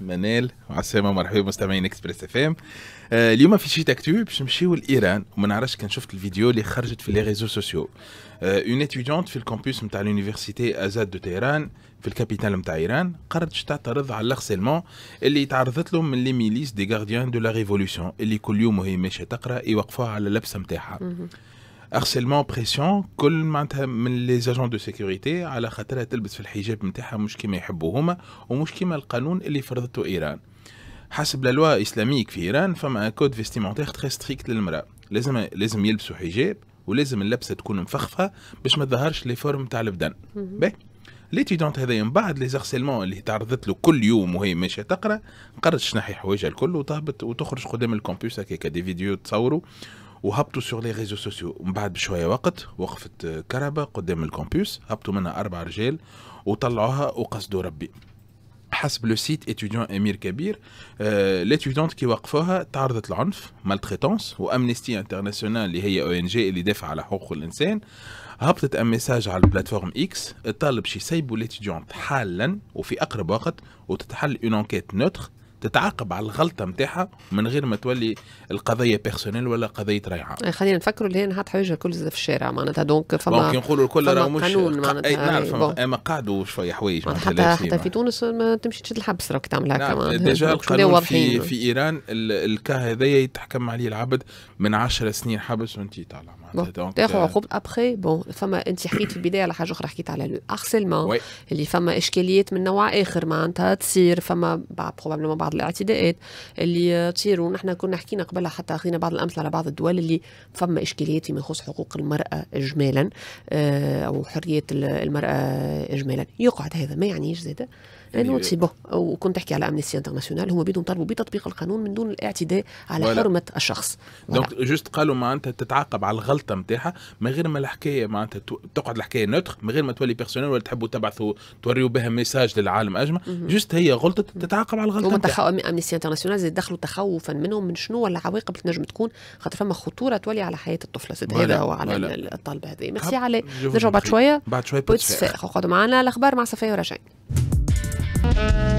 منال السلامه مرحبا مستمعين اكسبريس اف ام آه، اليوم في شي تاكتو باش نمشيو لإيران وما نعرفش كان شفت الفيديو اللي خرجت في لي ريزو سوسيو اون آه، اتيديونت في الكامبوس نتاع لونيفرسيتي ازاد دو تيران في الكابيتال نتاع ايران قررت تعترض على الغسلمون اللي تعرضت لهم من لي ميليس دي غارديان دو لا ريفولوسيون اللي كل يوم وهي ماشيه تقرا يوقفوها على اللبسه نتاعها هارسيلمون بريسيون كل معناتها من لي زاجون دو سيكوريتي على خاطرها تلبس في الحجاب نتاعها مش كيما يحبوا هما ومش كيما القانون اللي فرضته ايران حسب لا لوا اسلاميك في ايران فما كود فيستيمونتير تري ستريكت للمراه لازم لازم يلبسوا حجاب ولازم اللبسه تكون مفخفه باش ما تظهرش لي فورم تاع البدن باهي ليتيدونت هذايا من بعد لي زارسيلمون اللي تعرضت له كل يوم وهي ماشيه تقرا قررت تنحي حوايجها الكل وتهبط وتخرج قدام الكمبيوتر كي دي فيديو تصوروا وهبطوا سور لي ريزو سوسيو من بعد بشويه وقت وقفت آه، كربه قدام الكامبوس هبطوا منها اربع رجال وطلعوها وقصدوا ربي حسب لو سيت اتيديون امير كبير آه ليتيديونت كي وقفوها تعرضت للعنف مالتريتونس وامنيستي انترناسيونال اللي هي او ان جي اللي دافع على حقوق الانسان هبطت ام ميساج على البلاتفورم اكس تطالب شي سيبوا ليتيديونت حالا وفي اقرب وقت وتتحل اون انكيت نوتر تتعاقب على الغلطه نتاعها من غير ما تولي القضيه بيرسونيل ولا قضيه ريعه إيه، خلينا نفكروا اللي هي نحط حوايجها كل في الشارع معناتها دونك فما بون كي نقولوا الكل راه مش قانون معناتها نعرف اما إيه، قعدوا شويه حوايج حتى حتى في تونس ما تمشي تشد الحبس راك تعمل هكا نعم، ديجا القانون في, في ايران الكا هذايا يتحكم عليه العبد من 10 سنين حبس وانت طالع تاخذ عقوب ابخي بون فما انت حكيت في البدايه على حاجه اخرى حكيت على الاغسلمون اللي فما اشكاليات من نوع اخر معناتها تصير فما بروبابلمون بعض الاعتداءات اللي تصير ونحن كنا حكينا قبلها حتى اخذنا بعض الامثله على بعض الدول اللي فما اشكاليات فيما يخص حقوق المراه اجمالا آه، او حريه المراه اجمالا يقعد هذا ما يعنيش زاده انه أيوة. سي بون وكنت تحكي على امنيستي انترناسيونال هما بيدهم طلبوا بتطبيق القانون من دون الاعتداء على ولا. حرمه الشخص دونك جوست قالوا معناتها تتعاقب على الغلطه نتاعها من غير ما الحكايه معناتها تقعد الحكايه نوتخ من غير ما تولي بيرسونيل ولا تحبوا تبعثوا توريوا بها ميساج للعالم اجمع جوست هي غلطه تتعاقب على الغلطه تخ... امنيستي انترناسيونال زاد دخلوا تخوفا منهم من شنو ولا عواقب تنجم تكون خاطر فما خطوره تولي على حياه الطفله زاد هذا هو على الطالب هذه ميرسي علي نرجعوا بعد شويه بعد شويه بوتس معنا الاخبار مع صفيه ورشا